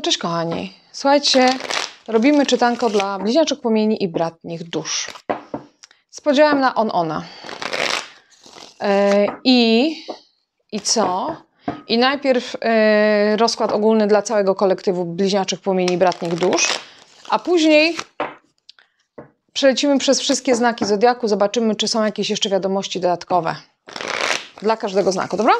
No cześć kochani. Słuchajcie, robimy czytanko dla bliźniaczych płomieni i bratnich dusz. Spodziewałem na on-ona. Yy, e, I... I co? I najpierw yy, rozkład ogólny dla całego kolektywu bliźniaczych płomieni i bratnich dusz, a później przelecimy przez wszystkie znaki Zodiaku, zobaczymy, czy są jakieś jeszcze wiadomości dodatkowe dla każdego znaku, dobra?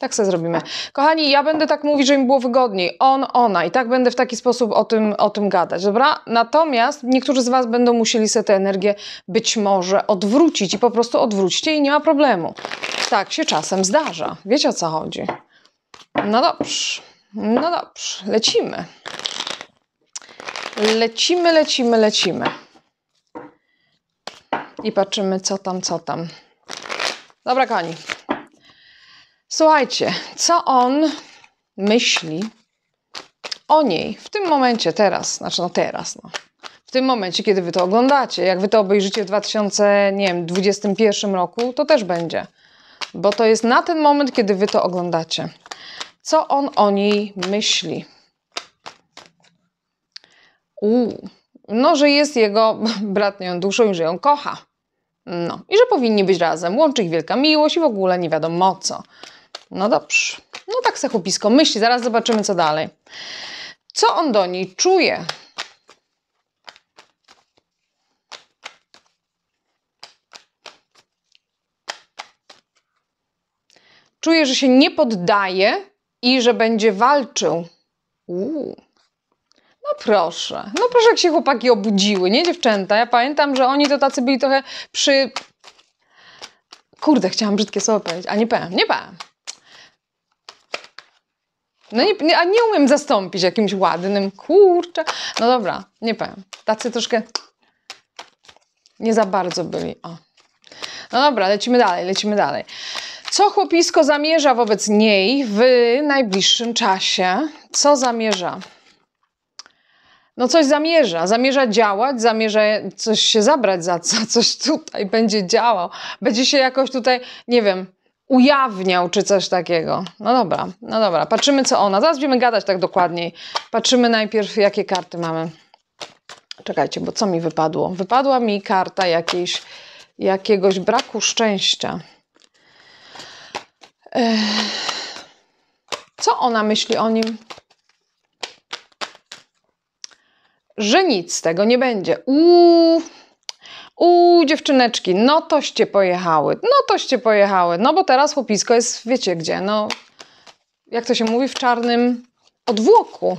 Tak sobie zrobimy. Kochani, ja będę tak mówić, żeby mi było wygodniej. On, ona. I tak będę w taki sposób o tym, o tym gadać, dobra? Natomiast niektórzy z Was będą musieli sobie tę energię być może odwrócić i po prostu odwróćcie i nie ma problemu. Tak się czasem zdarza. Wiecie o co chodzi. No dobrze. No dobrze. Lecimy. Lecimy, lecimy, lecimy. I patrzymy co tam, co tam. Dobra, kochani. Słuchajcie, co on myśli o niej w tym momencie, teraz, znaczy no teraz, no. W tym momencie, kiedy wy to oglądacie, jak wy to obejrzycie w 2021 roku, to też będzie, bo to jest na ten moment, kiedy wy to oglądacie. Co on o niej myśli? Uuu, no, że jest jego bratnią duszą i że ją kocha. No, i że powinni być razem, łączy ich wielka miłość i w ogóle nie wiadomo co. No dobrze. No tak se chłopisko myśli, zaraz zobaczymy co dalej. Co on do niej czuje? Czuje, że się nie poddaje i że będzie walczył. Uuu. No proszę, no proszę, jak się chłopaki obudziły, nie dziewczęta? Ja pamiętam, że oni to tacy byli trochę przy... Kurde, chciałam brzydkie słowo powiedzieć, a nie powiem, nie powiem. No nie, nie, a nie umiem zastąpić jakimś ładnym, kurczę. No dobra, nie powiem. Tacy troszkę nie za bardzo byli. O. No dobra, lecimy dalej, lecimy dalej. Co chłopisko zamierza wobec niej w najbliższym czasie? Co zamierza? No coś zamierza, zamierza działać, zamierza coś się zabrać za co, coś tutaj będzie działał. Będzie się jakoś tutaj, nie wiem, ujawniał, czy coś takiego. No dobra, no dobra. Patrzymy, co ona. Zaraz będziemy gadać tak dokładniej. Patrzymy najpierw, jakie karty mamy. Czekajcie, bo co mi wypadło? Wypadła mi karta jakiejś, jakiegoś braku szczęścia. Ech. Co ona myśli o nim? Że nic z tego nie będzie. Uuu u dziewczyneczki, no toście pojechały, no toście pojechały, no bo teraz chłopisko jest wiecie gdzie, no jak to się mówi, w czarnym odwłoku.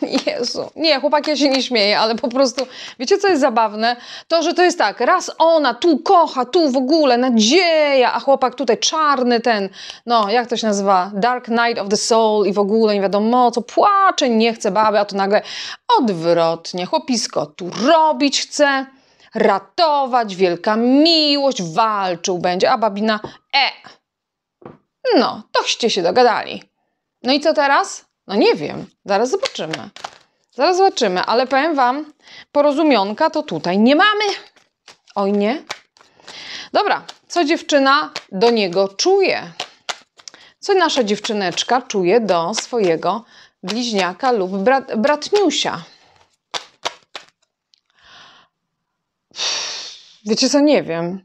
Jezu. Nie, chłopak, ja się nie śmieję, ale po prostu, wiecie co jest zabawne? To, że to jest tak, raz ona tu kocha, tu w ogóle nadzieja, a chłopak tutaj czarny ten, no jak to się nazywa? Dark Night of the Soul i w ogóle nie wiadomo co, płacze, nie chce baby, a tu nagle odwrotnie, chłopisko tu robić chce, ratować, wielka miłość, walczył będzie, a babina e. No, toście się dogadali. No i co teraz? No nie wiem, zaraz zobaczymy. Zaraz zobaczymy, ale powiem Wam, porozumionka to tutaj nie mamy. Oj nie. Dobra, co dziewczyna do niego czuje? Co nasza dziewczyneczka czuje do swojego bliźniaka lub brat, bratniusia? Wiecie co, nie wiem.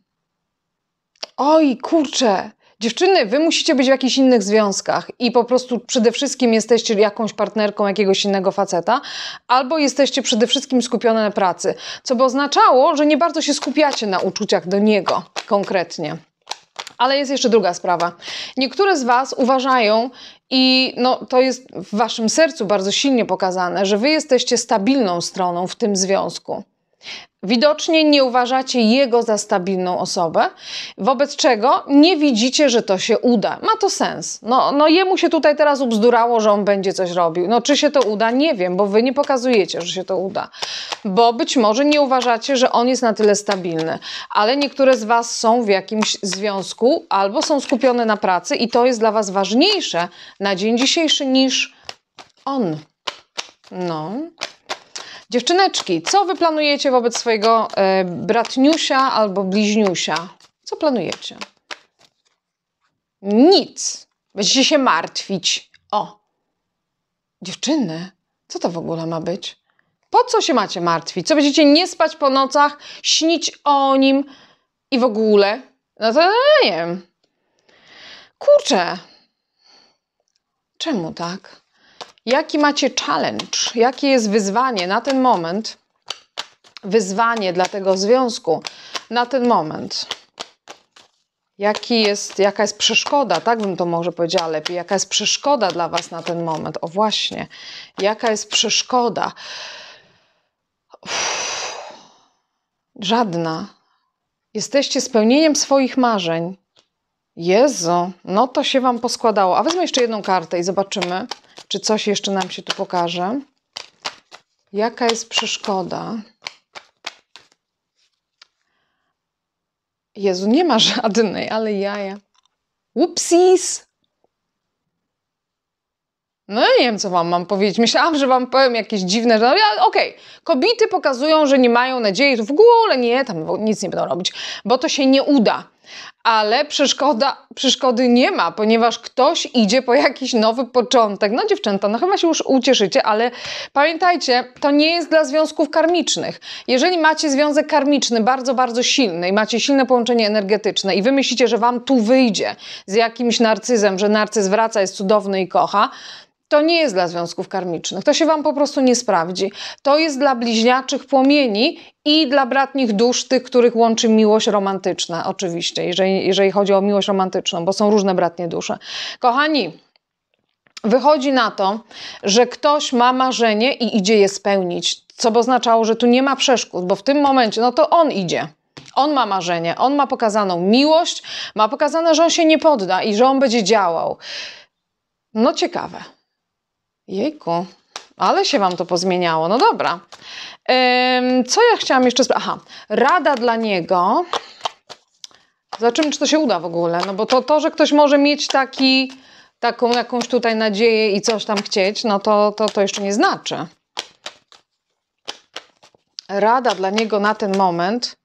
Oj, kurczę, Dziewczyny, wy musicie być w jakichś innych związkach i po prostu przede wszystkim jesteście jakąś partnerką jakiegoś innego faceta, albo jesteście przede wszystkim skupione na pracy, co by oznaczało, że nie bardzo się skupiacie na uczuciach do niego konkretnie. Ale jest jeszcze druga sprawa. Niektóre z Was uważają, i no, to jest w Waszym sercu bardzo silnie pokazane, że Wy jesteście stabilną stroną w tym związku. Widocznie nie uważacie jego za stabilną osobę, wobec czego nie widzicie, że to się uda. Ma to sens. No, no jemu się tutaj teraz ubzdurało, że on będzie coś robił. No czy się to uda? Nie wiem, bo wy nie pokazujecie, że się to uda. Bo być może nie uważacie, że on jest na tyle stabilny. Ale niektóre z was są w jakimś związku albo są skupione na pracy i to jest dla was ważniejsze na dzień dzisiejszy niż on. No. Dziewczyneczki, co wy planujecie wobec swojego e, bratniusia albo bliźniusia? Co planujecie? Nic. Będziecie się martwić. O! Dziewczyny, co to w ogóle ma być? Po co się macie martwić? Co będziecie nie spać po nocach, śnić o nim i w ogóle? No to no nie wiem. Kurczę. Czemu tak? Jaki macie challenge? Jakie jest wyzwanie na ten moment? Wyzwanie dla tego związku na ten moment. Jaki jest, jaka jest przeszkoda, tak bym to może powiedziała lepiej, jaka jest przeszkoda dla Was na ten moment? O właśnie, jaka jest przeszkoda? Uff, żadna. Jesteście spełnieniem swoich marzeń. Jezu, no to się Wam poskładało. A wezmę jeszcze jedną kartę i zobaczymy. Czy coś jeszcze nam się tu pokaże? Jaka jest przeszkoda? Jezu, nie ma żadnej, ale jaja. Upsis! No nie wiem, co wam mam powiedzieć. Myślałam, że wam powiem jakieś dziwne, no ale okej. Okay. Kobiety pokazują, że nie mają nadziei, że w ogóle nie, tam nic nie będą robić, bo to się nie uda ale przeszkoda, przeszkody nie ma, ponieważ ktoś idzie po jakiś nowy początek. No dziewczęta, no chyba się już ucieszycie, ale pamiętajcie, to nie jest dla związków karmicznych. Jeżeli macie związek karmiczny bardzo, bardzo silny i macie silne połączenie energetyczne i wy myślicie, że wam tu wyjdzie z jakimś narcyzem, że narcyz wraca, jest cudowny i kocha, to nie jest dla związków karmicznych, to się Wam po prostu nie sprawdzi. To jest dla bliźniaczych płomieni i dla bratnich dusz, tych, których łączy miłość romantyczna, oczywiście, jeżeli, jeżeli chodzi o miłość romantyczną, bo są różne bratnie dusze. Kochani, wychodzi na to, że ktoś ma marzenie i idzie je spełnić, co by oznaczało, że tu nie ma przeszkód, bo w tym momencie, no to on idzie. On ma marzenie, on ma pokazaną miłość, ma pokazane, że on się nie podda i że on będzie działał. No ciekawe. Jejku, ale się Wam to pozmieniało. No dobra. Ym, co ja chciałam jeszcze... Aha, rada dla niego. Zobaczymy, czy to się uda w ogóle. No bo to, to że ktoś może mieć taki, taką jakąś tutaj nadzieję i coś tam chcieć, no to, to, to jeszcze nie znaczy. Rada dla niego na ten moment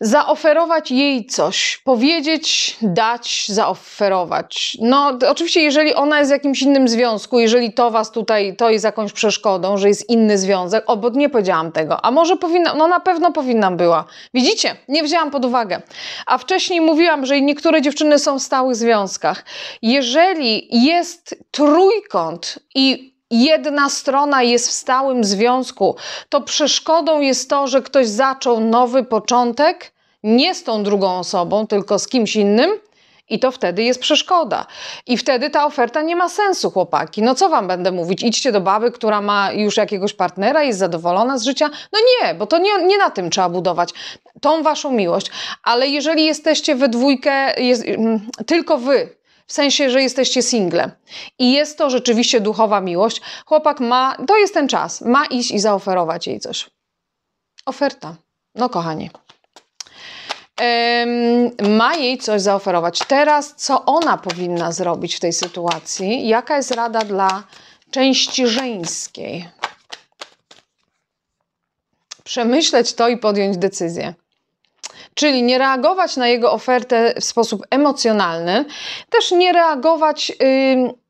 zaoferować jej coś, powiedzieć, dać, zaoferować. No, oczywiście, jeżeli ona jest w jakimś innym związku, jeżeli to was tutaj, to jest jakąś przeszkodą, że jest inny związek, o, bo nie powiedziałam tego, a może powinna, no na pewno powinnam była. Widzicie, nie wzięłam pod uwagę. A wcześniej mówiłam, że niektóre dziewczyny są w stałych związkach. Jeżeli jest trójkąt i jedna strona jest w stałym związku, to przeszkodą jest to, że ktoś zaczął nowy początek nie z tą drugą osobą, tylko z kimś innym. I to wtedy jest przeszkoda. I wtedy ta oferta nie ma sensu, chłopaki. No co wam będę mówić? Idźcie do baby, która ma już jakiegoś partnera, jest zadowolona z życia. No nie, bo to nie, nie na tym trzeba budować. Tą waszą miłość. Ale jeżeli jesteście we dwójkę, jest, mm, tylko wy w sensie, że jesteście single. I jest to rzeczywiście duchowa miłość. Chłopak ma, to jest ten czas, ma iść i zaoferować jej coś. Oferta. No, kochani. Ym, ma jej coś zaoferować. Teraz, co ona powinna zrobić w tej sytuacji? Jaka jest rada dla części żeńskiej? Przemyśleć to i podjąć decyzję czyli nie reagować na jego ofertę w sposób emocjonalny, też nie reagować. Yy,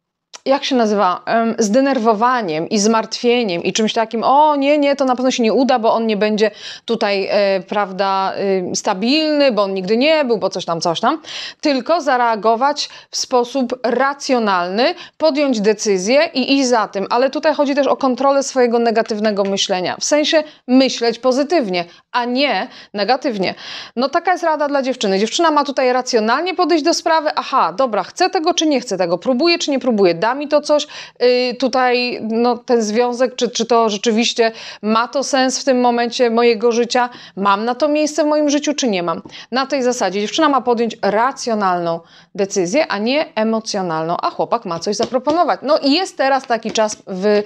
jak się nazywa, zdenerwowaniem i zmartwieniem i czymś takim, o nie, nie, to na pewno się nie uda, bo on nie będzie tutaj, e, prawda, e, stabilny, bo on nigdy nie był, bo coś tam, coś tam, tylko zareagować w sposób racjonalny, podjąć decyzję i iść za tym. Ale tutaj chodzi też o kontrolę swojego negatywnego myślenia, w sensie myśleć pozytywnie, a nie negatywnie. No taka jest rada dla dziewczyny. Dziewczyna ma tutaj racjonalnie podejść do sprawy, aha, dobra, chcę tego czy nie chcę tego, próbuję czy nie próbuję, mi to coś. Y, tutaj no, ten związek, czy, czy to rzeczywiście ma to sens w tym momencie mojego życia? Mam na to miejsce w moim życiu, czy nie mam? Na tej zasadzie dziewczyna ma podjąć racjonalną decyzję, a nie emocjonalną, a chłopak ma coś zaproponować. No i jest teraz taki czas w,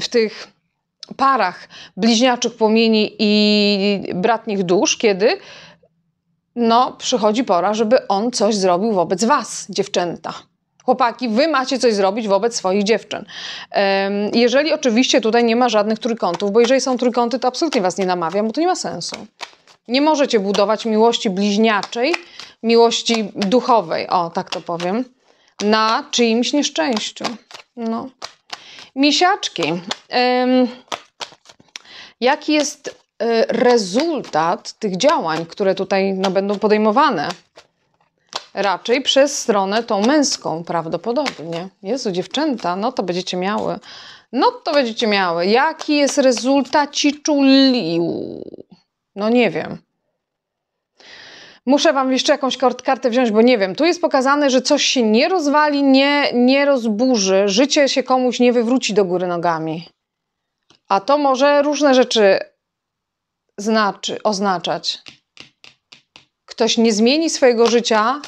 w tych parach bliźniaczych płomieni i bratnich dusz, kiedy no, przychodzi pora, żeby on coś zrobił wobec was, dziewczęta. Chłopaki, wy macie coś zrobić wobec swoich dziewczyn. Jeżeli oczywiście tutaj nie ma żadnych trójkątów, bo jeżeli są trójkąty, to absolutnie was nie namawiam, bo to nie ma sensu. Nie możecie budować miłości bliźniaczej, miłości duchowej, o tak to powiem, na czyimś nieszczęściu. No. Misiaczki. Ym, jaki jest e, rezultat tych działań, które tutaj no, będą podejmowane? raczej przez stronę tą męską prawdopodobnie. Jezu, dziewczęta, no to będziecie miały. No to będziecie miały. Jaki jest rezultaci czulił? No nie wiem. Muszę Wam jeszcze jakąś kartę wziąć, bo nie wiem. Tu jest pokazane, że coś się nie rozwali, nie, nie rozburzy, życie się komuś nie wywróci do góry nogami. A to może różne rzeczy znaczy, oznaczać. Ktoś nie zmieni swojego życia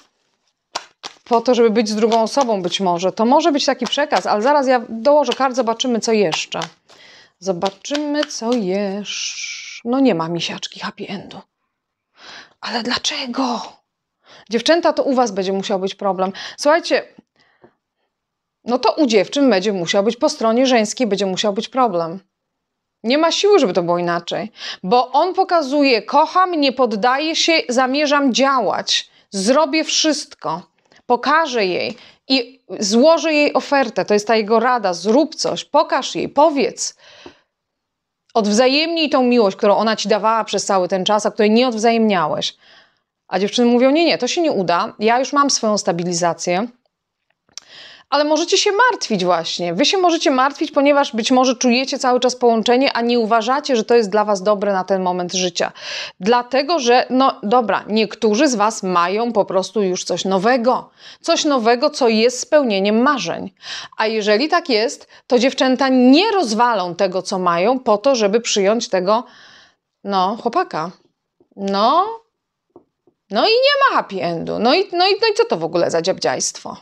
po to, żeby być z drugą osobą być może. To może być taki przekaz, ale zaraz ja dołożę kart, zobaczymy co jeszcze. Zobaczymy co jeszcze. No nie ma misiaczki happy endu. Ale dlaczego? Dziewczęta, to u was będzie musiał być problem. Słuchajcie, no to u dziewczyn będzie musiał być, po stronie żeńskiej będzie musiał być problem. Nie ma siły, żeby to było inaczej, bo on pokazuje: kocham, nie poddaję się, zamierzam działać, zrobię wszystko pokaże jej i złoży jej ofertę. To jest ta jego rada: zrób coś, pokaż jej, powiedz. Odwzajemnij tą miłość, którą ona ci dawała przez cały ten czas, a której nie odwzajemniałeś. A dziewczyny mówią: Nie, nie, to się nie uda. Ja już mam swoją stabilizację ale możecie się martwić właśnie. Wy się możecie martwić, ponieważ być może czujecie cały czas połączenie, a nie uważacie, że to jest dla was dobre na ten moment życia. Dlatego, że no dobra, niektórzy z was mają po prostu już coś nowego. Coś nowego, co jest spełnieniem marzeń. A jeżeli tak jest, to dziewczęta nie rozwalą tego, co mają, po to, żeby przyjąć tego, no, chłopaka. No, no i nie ma happy endu. No i, no i, no i co to w ogóle za dziabdziajstwo?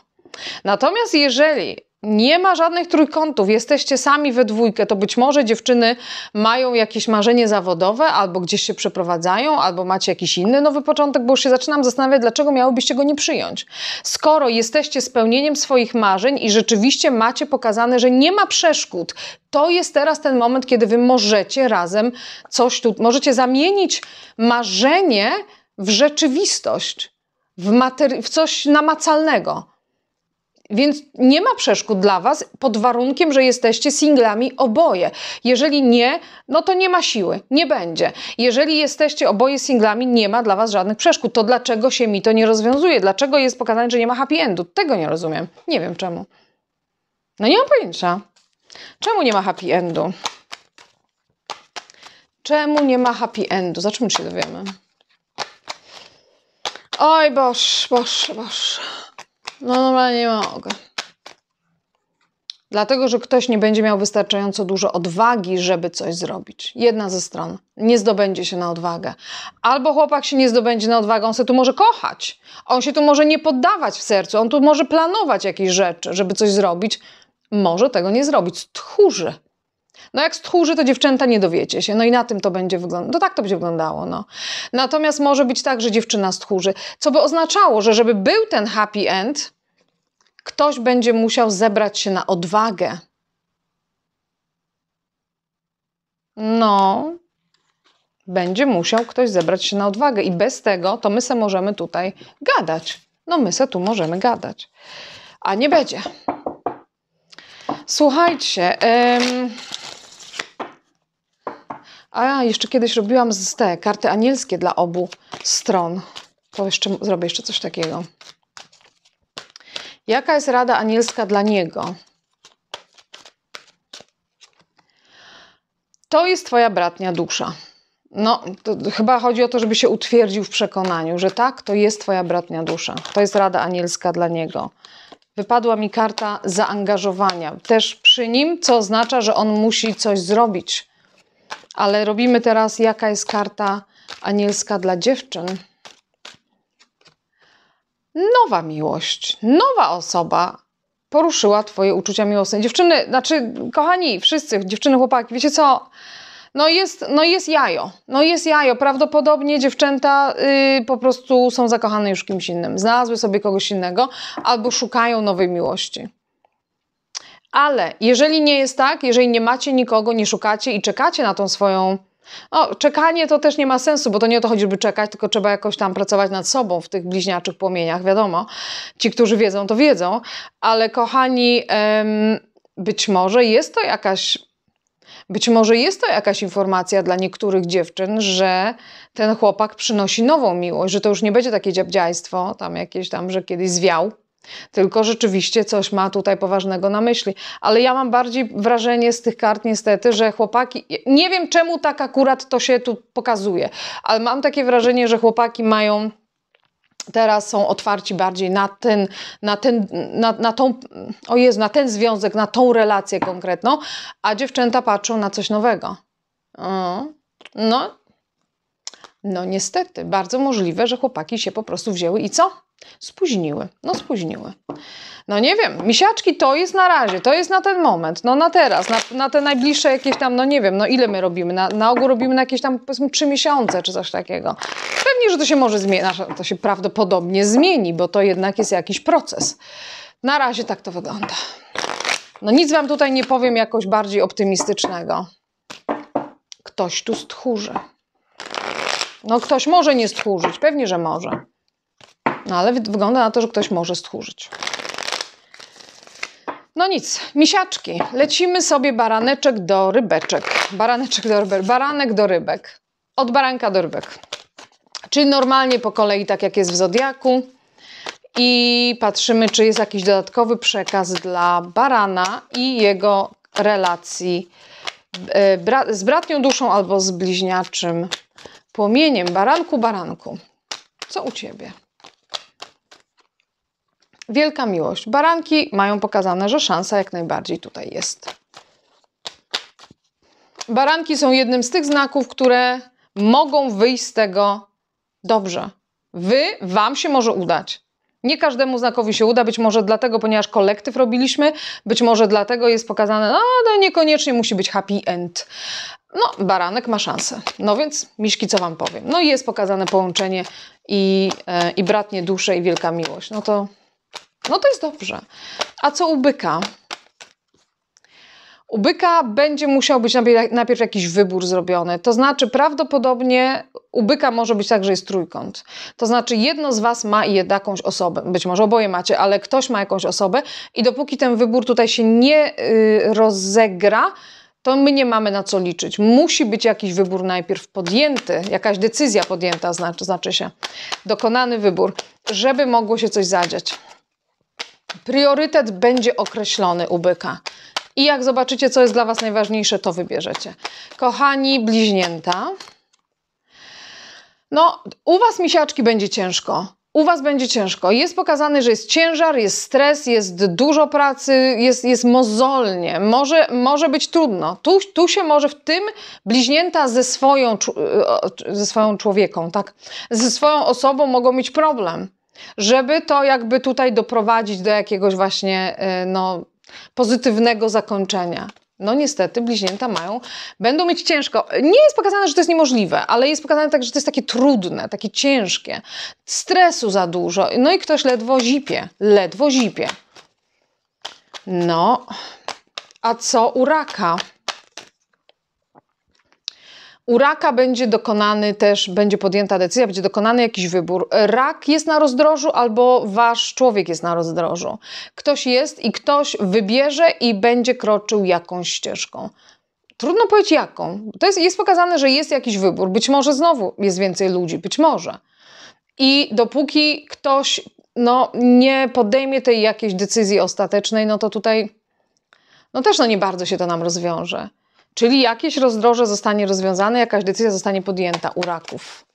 Natomiast jeżeli nie ma żadnych trójkątów, jesteście sami we dwójkę, to być może dziewczyny mają jakieś marzenie zawodowe, albo gdzieś się przeprowadzają, albo macie jakiś inny nowy początek, bo już się zaczynam zastanawiać, dlaczego miałobyście go nie przyjąć. Skoro jesteście spełnieniem swoich marzeń i rzeczywiście macie pokazane, że nie ma przeszkód, to jest teraz ten moment, kiedy wy możecie razem coś tu, możecie zamienić marzenie w rzeczywistość, w, w coś namacalnego. Więc nie ma przeszkód dla Was pod warunkiem, że jesteście singlami oboje. Jeżeli nie, no to nie ma siły, nie będzie. Jeżeli jesteście oboje singlami, nie ma dla Was żadnych przeszkód. To dlaczego się mi to nie rozwiązuje? Dlaczego jest pokazane, że nie ma happy endu? Tego nie rozumiem. Nie wiem czemu. No nie mam pojęcia. Czemu nie ma happy endu? Czemu nie ma happy endu? Za czym się dowiemy? Oj, boż, boż, boż. No normalnie nie mogę. Dlatego, że ktoś nie będzie miał wystarczająco dużo odwagi, żeby coś zrobić. Jedna ze stron nie zdobędzie się na odwagę. Albo chłopak się nie zdobędzie na odwagę, on się tu może kochać, on się tu może nie poddawać w sercu, on tu może planować jakieś rzeczy, żeby coś zrobić. Może tego nie zrobić. Tchórzy. No jak stchórzy, to dziewczęta nie dowiecie się. No i na tym to będzie wyglądało. No tak to będzie wyglądało, no. Natomiast może być tak, że dziewczyna stchórzy, co by oznaczało, że żeby był ten happy end, ktoś będzie musiał zebrać się na odwagę. No, będzie musiał ktoś zebrać się na odwagę i bez tego to my se możemy tutaj gadać. No my se tu możemy gadać. A nie będzie. Słuchajcie, ym... a jeszcze kiedyś robiłam z te karty anielskie dla obu stron. To jeszcze zrobię jeszcze coś takiego. Jaka jest rada anielska dla niego? To jest twoja bratnia dusza. No, chyba chodzi o to, żeby się utwierdził w przekonaniu, że tak, to jest twoja bratnia dusza. To jest rada anielska dla niego wypadła mi karta zaangażowania. Też przy nim, co oznacza, że on musi coś zrobić. Ale robimy teraz, jaka jest karta anielska dla dziewczyn. Nowa miłość, nowa osoba poruszyła Twoje uczucia miłosne. Dziewczyny, znaczy, kochani, wszyscy, dziewczyny, chłopaki, wiecie co? No jest, no jest jajo, no jest jajo. Prawdopodobnie dziewczęta yy, po prostu są zakochane już kimś innym. Znalazły sobie kogoś innego albo szukają nowej miłości. Ale jeżeli nie jest tak, jeżeli nie macie nikogo, nie szukacie i czekacie na tą swoją. No, czekanie to też nie ma sensu, bo to nie o to chodzi, żeby czekać, tylko trzeba jakoś tam pracować nad sobą w tych bliźniaczych płomieniach, wiadomo. Ci, którzy wiedzą, to wiedzą, ale kochani, być może jest to jakaś być może jest to jakaś informacja dla niektórych dziewczyn, że ten chłopak przynosi nową miłość, że to już nie będzie takie dziabdziajstwo, tam jakieś tam, że kiedyś zwiał, tylko rzeczywiście coś ma tutaj poważnego na myśli. Ale ja mam bardziej wrażenie z tych kart, niestety, że chłopaki. Nie wiem, czemu tak akurat to się tu pokazuje, ale mam takie wrażenie, że chłopaki mają teraz są otwarci bardziej na ten, na ten, na, na tą, o Jezu, na ten związek, na tą relację konkretną, a dziewczęta patrzą na coś nowego. No, no niestety, bardzo możliwe, że chłopaki się po prostu wzięły i co? Spóźniły. No spóźniły. No nie wiem, misiaczki to jest na razie, to jest na ten moment, no na teraz, na, na te najbliższe jakieś tam, no nie wiem, no ile my robimy, na, na ogół robimy na jakieś tam powiedzmy trzy miesiące czy coś takiego. Pewnie, że to się może zmienić, to się prawdopodobnie zmieni, bo to jednak jest jakiś proces. Na razie tak to wygląda. No nic Wam tutaj nie powiem jakoś bardziej optymistycznego. Ktoś tu stchórzy. No ktoś może nie stchórzyć, pewnie, że może. No ale wygląda na to, że ktoś może stchórzyć. No nic, misiaczki. Lecimy sobie baraneczek do rybeczek. Baraneczek do rybek. Baranek do rybek. Od baranka do rybek. Czyli normalnie po kolei, tak jak jest w Zodiaku. I patrzymy, czy jest jakiś dodatkowy przekaz dla barana i jego relacji e, z bratnią duszą albo z bliźniaczym płomieniem. Baranku, baranku, co u ciebie? wielka miłość. Baranki mają pokazane, że szansa jak najbardziej tutaj jest. Baranki są jednym z tych znaków, które mogą wyjść z tego dobrze. Wy, wam się może udać. Nie każdemu znakowi się uda, być może dlatego, ponieważ kolektyw robiliśmy, być może dlatego jest pokazane, no, no niekoniecznie musi być happy end. No, baranek ma szansę. No więc, miszki, co wam powiem? No i jest pokazane połączenie i, e, i bratnie dusze i wielka miłość. No to no to jest dobrze. A co u byka? U byka będzie musiał być najpierw jakiś wybór zrobiony. To znaczy, prawdopodobnie u byka może być tak, że jest trójkąt. To znaczy, jedno z Was ma jakąś osobę. Być może oboje macie, ale ktoś ma jakąś osobę, i dopóki ten wybór tutaj się nie yy, rozegra, to my nie mamy na co liczyć. Musi być jakiś wybór najpierw podjęty, jakaś decyzja podjęta, znaczy, znaczy się, dokonany wybór, żeby mogło się coś zadziać priorytet będzie określony u byka. I jak zobaczycie, co jest dla Was najważniejsze, to wybierzecie. Kochani bliźnięta, no, u Was misiaczki będzie ciężko. U Was będzie ciężko. Jest pokazane, że jest ciężar, jest stres, jest dużo pracy, jest, jest mozolnie. Może, może być trudno. Tu, tu się może w tym bliźnięta ze swoją, ze swoją człowieką, tak? Ze swoją osobą mogą mieć problem żeby to jakby tutaj doprowadzić do jakiegoś właśnie e, no, pozytywnego zakończenia. No niestety bliźnięta mają, będą mieć ciężko. Nie jest pokazane, że to jest niemożliwe, ale jest pokazane tak, że to jest takie trudne, takie ciężkie. Stresu za dużo. No i ktoś ledwo zipie, ledwo zipie. No, a co u raka? U raka będzie dokonany też, będzie podjęta decyzja, będzie dokonany jakiś wybór. Rak jest na rozdrożu albo wasz człowiek jest na rozdrożu. Ktoś jest i ktoś wybierze i będzie kroczył jakąś ścieżką. Trudno powiedzieć jaką. To jest, jest pokazane, że jest jakiś wybór. Być może znowu jest więcej ludzi, być może. I dopóki ktoś no, nie podejmie tej jakiejś decyzji ostatecznej, no to tutaj no też no nie bardzo się to nam rozwiąże. Czyli jakieś rozdroże zostanie rozwiązane, jakaś decyzja zostanie podjęta u raków.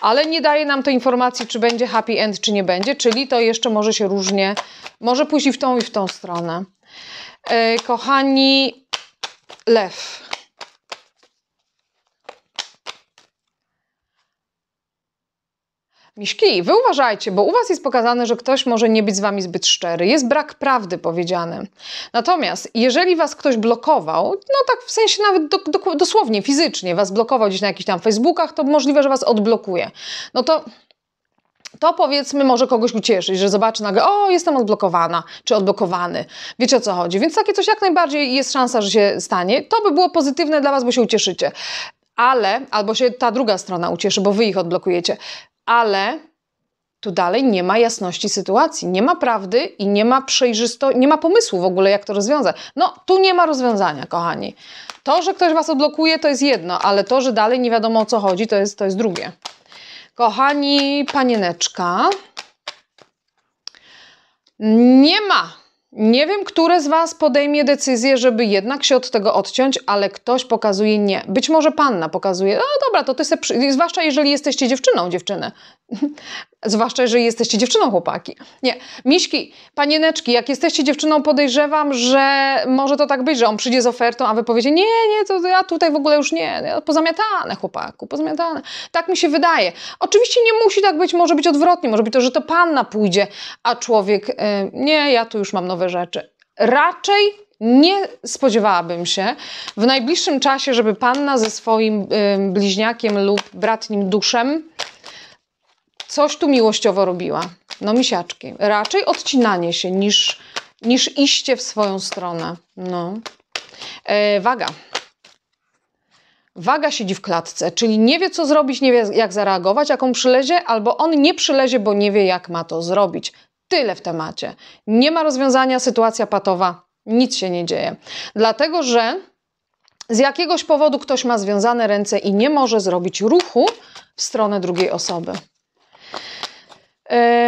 Ale nie daje nam to informacji, czy będzie happy end, czy nie będzie, czyli to jeszcze może się różnie, może pójść i w tą, i w tą stronę. E, kochani, lew. Miśki, wy uważajcie, bo u was jest pokazane, że ktoś może nie być z wami zbyt szczery. Jest brak prawdy powiedziane. Natomiast jeżeli was ktoś blokował, no tak w sensie nawet do, do, dosłownie, fizycznie was blokował gdzieś na jakichś tam Facebookach, to możliwe, że was odblokuje. No to to powiedzmy może kogoś ucieszyć, że zobaczy nagle, o, jestem odblokowana, czy odblokowany. Wiecie o co chodzi. Więc takie coś jak najbardziej jest szansa, że się stanie. To by było pozytywne dla Was, bo się ucieszycie. Ale, albo się ta druga strona ucieszy, bo Wy ich odblokujecie ale tu dalej nie ma jasności sytuacji, nie ma prawdy i nie ma przejrzystości, nie ma pomysłu w ogóle, jak to rozwiązać. No, tu nie ma rozwiązania, kochani. To, że ktoś was odblokuje, to jest jedno, ale to, że dalej nie wiadomo o co chodzi, to jest, to jest drugie. Kochani, panieneczka. Nie ma nie wiem, które z Was podejmie decyzję, żeby jednak się od tego odciąć, ale ktoś pokazuje nie. Być może panna pokazuje, no dobra, to ty se, zwłaszcza jeżeli jesteście dziewczyną, dziewczyny, Zwłaszcza jeżeli jesteście dziewczyną, chłopaki. Nie, miśki, panieneczki, jak jesteście dziewczyną, podejrzewam, że może to tak być, że on przyjdzie z ofertą, a wy powiecie, nie, nie, to ja tutaj w ogóle już nie, no, pozamiatane, chłopaku, pozamiatane. Tak mi się wydaje. Oczywiście nie musi tak być, może być odwrotnie, może być to, że to panna pójdzie, a człowiek, y, nie, ja tu już mam nowe rzeczy. Raczej nie spodziewałabym się w najbliższym czasie, żeby panna ze swoim bliźniakiem lub bratnim duszem Coś tu miłościowo robiła. No misiaczki. Raczej odcinanie się niż, niż iście w swoją stronę. No. E, waga. Waga siedzi w klatce, czyli nie wie, co zrobić, nie wie, jak zareagować, jaką przylezie, albo on nie przylezie, bo nie wie, jak ma to zrobić. Tyle w temacie. Nie ma rozwiązania, sytuacja patowa, nic się nie dzieje. Dlatego, że z jakiegoś powodu ktoś ma związane ręce i nie może zrobić ruchu w stronę drugiej osoby.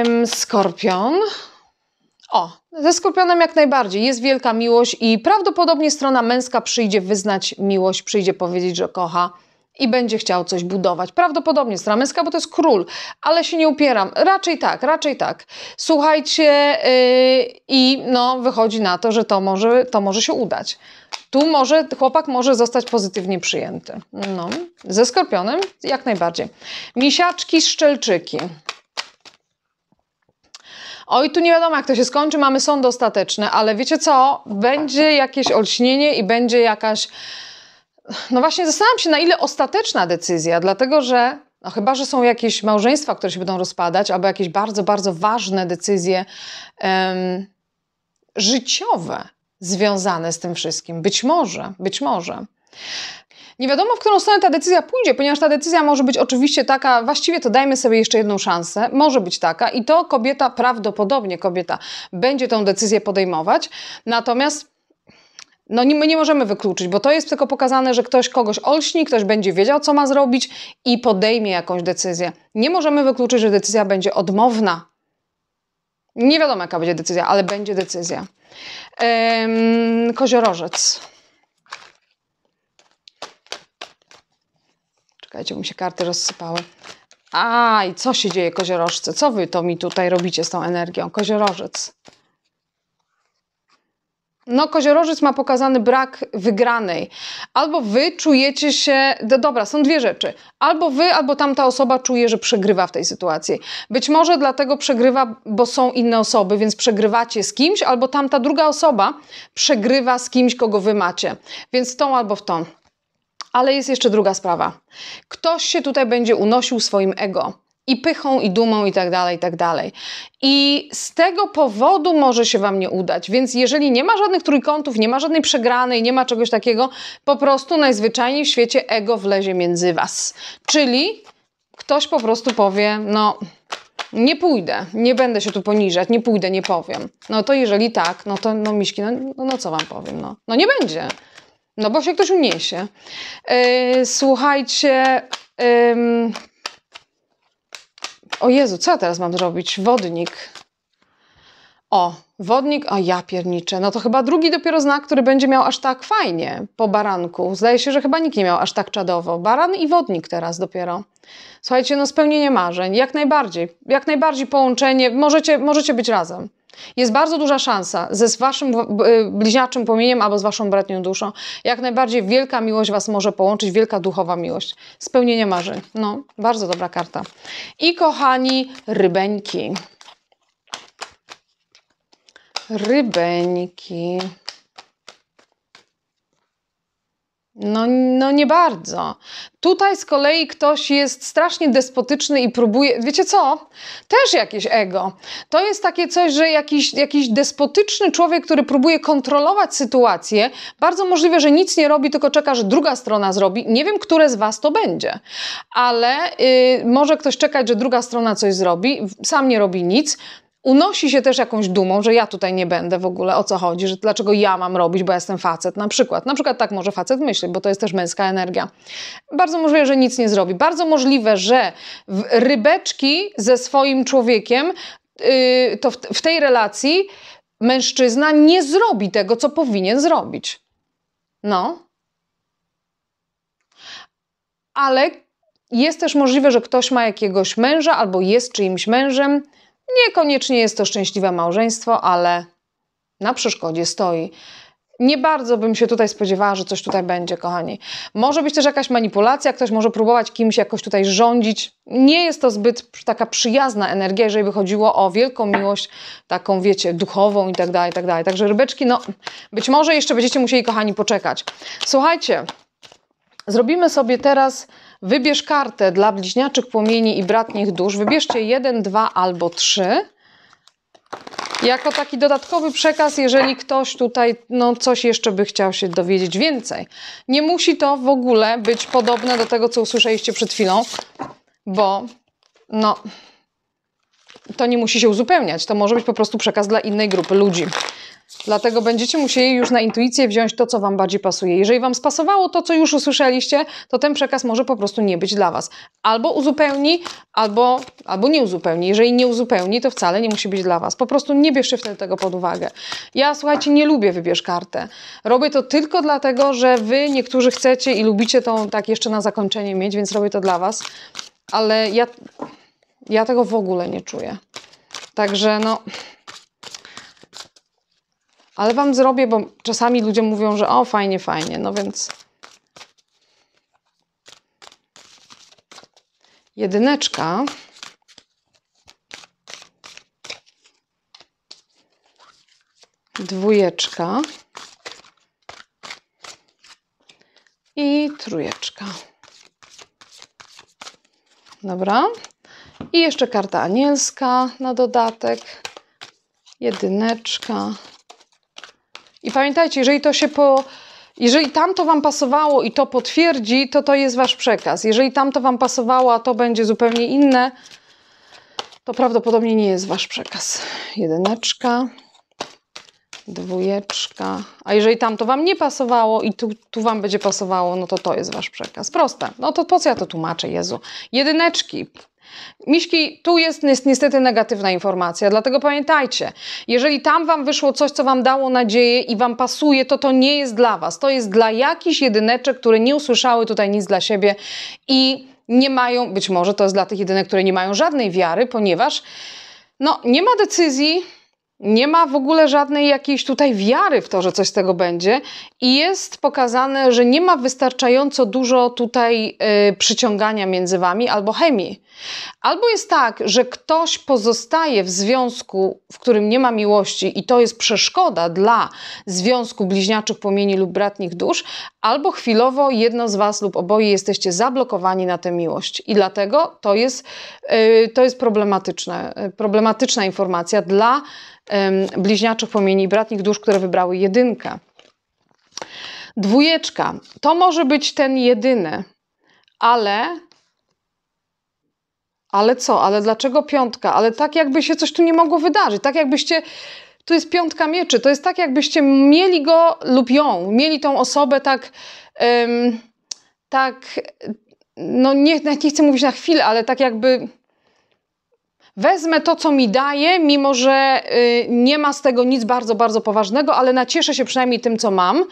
Ym, skorpion. O, ze skorpionem jak najbardziej. Jest wielka miłość i prawdopodobnie strona męska przyjdzie wyznać miłość, przyjdzie powiedzieć, że kocha i będzie chciał coś budować. Prawdopodobnie strona męska, bo to jest król, ale się nie upieram. Raczej tak, raczej tak. Słuchajcie, yy, i no, wychodzi na to, że to może, to może się udać. Tu może, chłopak może zostać pozytywnie przyjęty. No, ze skorpionem jak najbardziej. Misiaczki, szczelczyki. Oj, tu nie wiadomo, jak to się skończy, mamy sąd ostateczny, ale wiecie co? Będzie jakieś olśnienie i będzie jakaś. No właśnie, zastanawiam się, na ile ostateczna decyzja, dlatego że no chyba, że są jakieś małżeństwa, które się będą rozpadać, albo jakieś bardzo, bardzo ważne decyzje um, życiowe związane z tym wszystkim. Być może, być może. Nie wiadomo, w którą stronę ta decyzja pójdzie, ponieważ ta decyzja może być oczywiście taka, właściwie to dajmy sobie jeszcze jedną szansę, może być taka i to kobieta, prawdopodobnie kobieta, będzie tą decyzję podejmować. Natomiast no nie, my nie możemy wykluczyć, bo to jest tylko pokazane, że ktoś kogoś olśni, ktoś będzie wiedział, co ma zrobić i podejmie jakąś decyzję. Nie możemy wykluczyć, że decyzja będzie odmowna. Nie wiadomo, jaka będzie decyzja, ale będzie decyzja. Ym, koziorożec. Czekajcie, mi się karty rozsypały. A, i co się dzieje, koziorożce? Co wy to mi tutaj robicie z tą energią? Koziorożec. No, koziorożec ma pokazany brak wygranej. Albo wy czujecie się. No dobra, są dwie rzeczy. Albo wy, albo tamta osoba czuje, że przegrywa w tej sytuacji. Być może dlatego przegrywa, bo są inne osoby, więc przegrywacie z kimś, albo tamta druga osoba przegrywa z kimś, kogo wy macie. Więc tą albo w tą. Ale jest jeszcze druga sprawa. Ktoś się tutaj będzie unosił swoim ego i pychą, i dumą, i tak dalej, i tak dalej. I z tego powodu może się Wam nie udać. Więc jeżeli nie ma żadnych trójkątów, nie ma żadnej przegranej, nie ma czegoś takiego, po prostu najzwyczajniej w świecie ego wlezie między Was. Czyli ktoś po prostu powie, no... Nie pójdę, nie będę się tu poniżać, nie pójdę, nie powiem. No to jeżeli tak, no to no Miśki, no, no co wam powiem, no. No nie będzie. No bo się ktoś uniesie. Yy, słuchajcie. Yy... O Jezu, co ja teraz mam zrobić? Wodnik. O, wodnik, a ja pierniczę. No to chyba drugi dopiero znak, który będzie miał aż tak fajnie po baranku. Zdaje się, że chyba nikt nie miał aż tak czadowo. Baran i wodnik teraz dopiero. Słuchajcie, no spełnienie marzeń, jak najbardziej. Jak najbardziej połączenie, możecie, możecie być razem. Jest bardzo duża szansa ze z waszym y, bliźniaczym płomieniem albo z waszą bratnią duszą. Jak najbardziej wielka miłość was może połączyć, wielka duchowa miłość. Spełnienie marzeń. No, bardzo dobra karta. I kochani, rybeńki. Rybeńki. No, no nie bardzo. Tutaj z kolei ktoś jest strasznie despotyczny i próbuje. Wiecie co? Też jakieś ego. To jest takie coś, że jakiś, jakiś despotyczny człowiek, który próbuje kontrolować sytuację, bardzo możliwe, że nic nie robi, tylko czeka, że druga strona zrobi. Nie wiem, które z Was to będzie, ale yy, może ktoś czekać, że druga strona coś zrobi, sam nie robi nic Unosi się też jakąś dumą, że ja tutaj nie będę w ogóle, o co chodzi, że dlaczego ja mam robić, bo jestem facet na przykład. Na przykład tak może facet myśli, bo to jest też męska energia. Bardzo możliwe, że nic nie zrobi. Bardzo możliwe, że rybeczki ze swoim człowiekiem, yy, to w, w tej relacji mężczyzna nie zrobi tego, co powinien zrobić. No. Ale jest też możliwe, że ktoś ma jakiegoś męża albo jest czyimś mężem, Niekoniecznie jest to szczęśliwe małżeństwo, ale na przeszkodzie stoi. Nie bardzo bym się tutaj spodziewała, że coś tutaj będzie, kochani. Może być też jakaś manipulacja, ktoś może próbować kimś jakoś tutaj rządzić. Nie jest to zbyt taka przyjazna energia, jeżeli by chodziło o wielką miłość, taką wiecie, duchową i tak dalej, i tak dalej. Także rybeczki, no być może jeszcze będziecie musieli, kochani, poczekać. Słuchajcie, zrobimy sobie teraz Wybierz kartę dla bliźniaczych płomieni i bratnich dusz. Wybierzcie jeden, dwa albo trzy. Jako taki dodatkowy przekaz, jeżeli ktoś tutaj no, coś jeszcze by chciał się dowiedzieć więcej. Nie musi to w ogóle być podobne do tego, co usłyszeliście przed chwilą, bo no, to nie musi się uzupełniać. To może być po prostu przekaz dla innej grupy ludzi. Dlatego będziecie musieli już na intuicję wziąć to, co Wam bardziej pasuje. Jeżeli Wam spasowało to, co już usłyszeliście, to ten przekaz może po prostu nie być dla Was. Albo uzupełni, albo, albo nie uzupełni. Jeżeli nie uzupełni, to wcale nie musi być dla Was. Po prostu nie bierzcie wtedy tego pod uwagę. Ja, słuchajcie, nie lubię wybierz kartę. Robię to tylko dlatego, że Wy niektórzy chcecie i lubicie tą tak jeszcze na zakończenie mieć, więc robię to dla Was. Ale ja, ja tego w ogóle nie czuję. Także no ale Wam zrobię, bo czasami ludzie mówią, że o, fajnie, fajnie, no więc... Jedyneczka. Dwójeczka. I trójeczka. Dobra. I jeszcze karta anielska na dodatek. Jedyneczka, i pamiętajcie, jeżeli to się po. Jeżeli tamto Wam pasowało i to potwierdzi, to to jest Wasz przekaz. Jeżeli tamto Wam pasowało, a to będzie zupełnie inne, to prawdopodobnie nie jest Wasz przekaz. Jedyneczka, dwójeczka. A jeżeli tamto Wam nie pasowało i tu, tu Wam będzie pasowało, no to to jest Wasz przekaz. Proste. No to po co ja to tłumaczę, Jezu? Jedyneczki. Miśki, tu jest niestety negatywna informacja, dlatego pamiętajcie, jeżeli tam Wam wyszło coś, co Wam dało nadzieję i Wam pasuje, to to nie jest dla Was, to jest dla jakichś jedyneczek, które nie usłyszały tutaj nic dla siebie i nie mają, być może to jest dla tych jedynek, które nie mają żadnej wiary, ponieważ no, nie ma decyzji, nie ma w ogóle żadnej jakiejś tutaj wiary w to, że coś z tego będzie, i jest pokazane, że nie ma wystarczająco dużo tutaj y, przyciągania między wami albo chemii. Albo jest tak, że ktoś pozostaje w związku, w którym nie ma miłości, i to jest przeszkoda dla związku bliźniaczych płomieni lub bratnich dusz, albo chwilowo jedno z was lub oboje jesteście zablokowani na tę miłość. I dlatego to jest, y, to jest problematyczne, y, problematyczna informacja dla bliźniaczych płomieni i bratnich dusz, które wybrały jedynkę. Dwójeczka. To może być ten jedyny, ale ale co, ale dlaczego piątka? Ale tak jakby się coś tu nie mogło wydarzyć, tak jakbyście, tu jest piątka mieczy, to jest tak jakbyście mieli go lub ją, mieli tą osobę tak, tak, no nie, nie chcę mówić na chwilę, ale tak jakby Wezmę to, co mi daje, mimo że y, nie ma z tego nic bardzo, bardzo poważnego, ale nacieszę się przynajmniej tym, co mam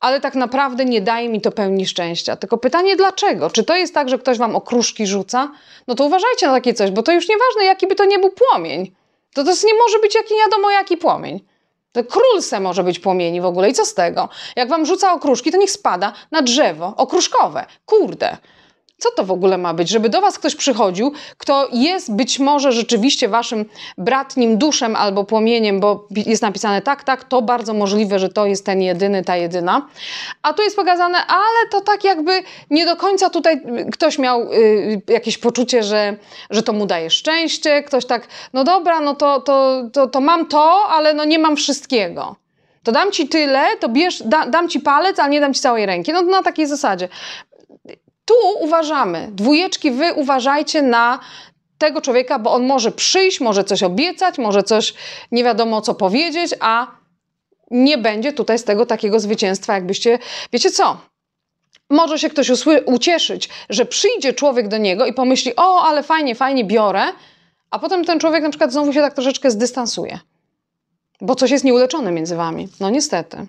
ale tak naprawdę nie daje mi to pełni szczęścia. Tylko pytanie dlaczego? Czy to jest tak, że ktoś wam okruszki rzuca? No to uważajcie na takie coś, bo to już nieważne, jaki by to nie był płomień. To to nie może być jaki nie wiadomo jaki płomień. To król se może być płomieni w ogóle i co z tego? Jak wam rzuca okruszki, to niech spada na drzewo okruszkowe. Kurde. Co to w ogóle ma być? Żeby do Was ktoś przychodził, kto jest być może rzeczywiście Waszym bratnim duszem albo płomieniem, bo jest napisane tak, tak, to bardzo możliwe, że to jest ten jedyny, ta jedyna. A tu jest pokazane, ale to tak jakby nie do końca tutaj y, ktoś miał y, y, jakieś poczucie, że, że to mu daje szczęście, ktoś tak, no dobra, no to, to, to, to mam to, ale no nie mam wszystkiego to dam ci tyle, to bierz, da, dam ci palec, ale nie dam ci całej ręki. No na takiej zasadzie. Tu uważamy, dwójeczki, wy uważajcie na tego człowieka, bo on może przyjść, może coś obiecać, może coś nie wiadomo co powiedzieć, a nie będzie tutaj z tego takiego zwycięstwa, jakbyście, wiecie co, może się ktoś ucieszyć, że przyjdzie człowiek do niego i pomyśli: O, ale fajnie, fajnie, biorę. A potem ten człowiek na przykład znowu się tak troszeczkę zdystansuje, bo coś jest nieuleczone między wami. No niestety.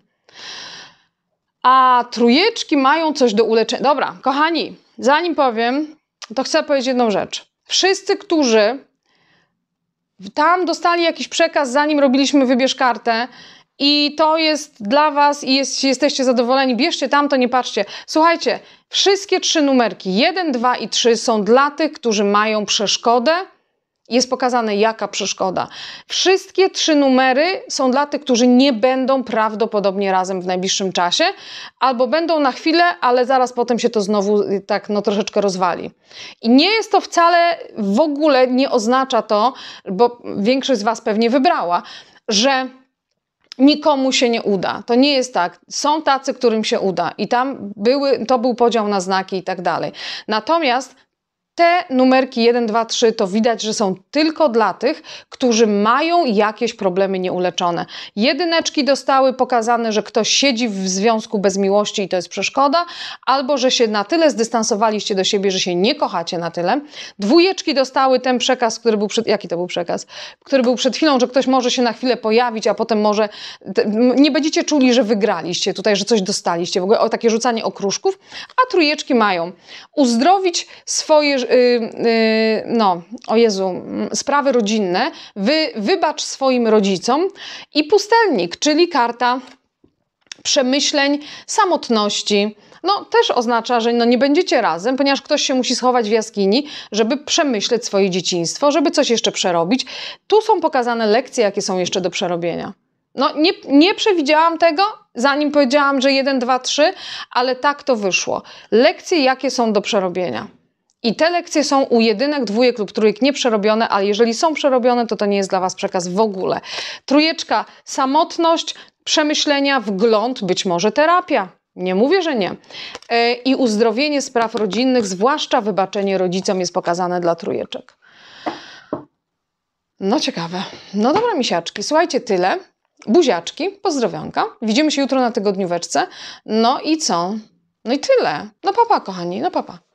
A trujeczki mają coś do uleczenia. Dobra, kochani, zanim powiem, to chcę powiedzieć jedną rzecz. Wszyscy, którzy tam dostali jakiś przekaz, zanim robiliśmy wybierz kartę, i to jest dla Was i jest, jesteście zadowoleni, bierzcie tam to, nie patrzcie. Słuchajcie, wszystkie trzy numerki, 1, 2 i 3 są dla tych, którzy mają przeszkodę jest pokazane jaka przeszkoda. Wszystkie trzy numery są dla tych, którzy nie będą prawdopodobnie razem w najbliższym czasie, albo będą na chwilę, ale zaraz potem się to znowu y, tak no troszeczkę rozwali. I nie jest to wcale w ogóle nie oznacza to, bo większość z Was pewnie wybrała, że nikomu się nie uda. To nie jest tak. Są tacy, którym się uda i tam były, to był podział na znaki i tak dalej. Natomiast te numerki 1, 2, 3 to widać, że są tylko dla tych, którzy mają jakieś problemy nieuleczone. Jedyneczki dostały pokazane, że ktoś siedzi w związku bez miłości i to jest przeszkoda, albo że się na tyle zdystansowaliście do siebie, że się nie kochacie na tyle. Dwójeczki dostały ten przekaz, który był przed, jaki to był przekaz, który był przed chwilą, że ktoś może się na chwilę pojawić, a potem może nie będziecie czuli, że wygraliście tutaj, że coś dostaliście, w ogóle o takie rzucanie okruszków, a trójeczki mają uzdrowić swoje Y, y, no, o Jezu, sprawy rodzinne, wy, wybacz swoim rodzicom i pustelnik, czyli karta przemyśleń, samotności. No, też oznacza, że no, nie będziecie razem, ponieważ ktoś się musi schować w jaskini, żeby przemyśleć swoje dzieciństwo, żeby coś jeszcze przerobić. Tu są pokazane lekcje, jakie są jeszcze do przerobienia. No, nie, nie przewidziałam tego, zanim powiedziałam, że 1, 2, 3, ale tak to wyszło. Lekcje, jakie są do przerobienia. I te lekcje są u jedynek, dwójek lub trójek nieprzerobione, ale jeżeli są przerobione, to to nie jest dla Was przekaz w ogóle. Trójeczka, samotność, przemyślenia, wgląd, być może terapia. Nie mówię, że nie. E, I uzdrowienie spraw rodzinnych, zwłaszcza wybaczenie rodzicom, jest pokazane dla trójeczek. No ciekawe. No dobra, misiaczki, słuchajcie, tyle. Buziaczki, pozdrowionka. Widzimy się jutro na tygodnióweczce. No i co? No i tyle. No papa, kochani, no papa.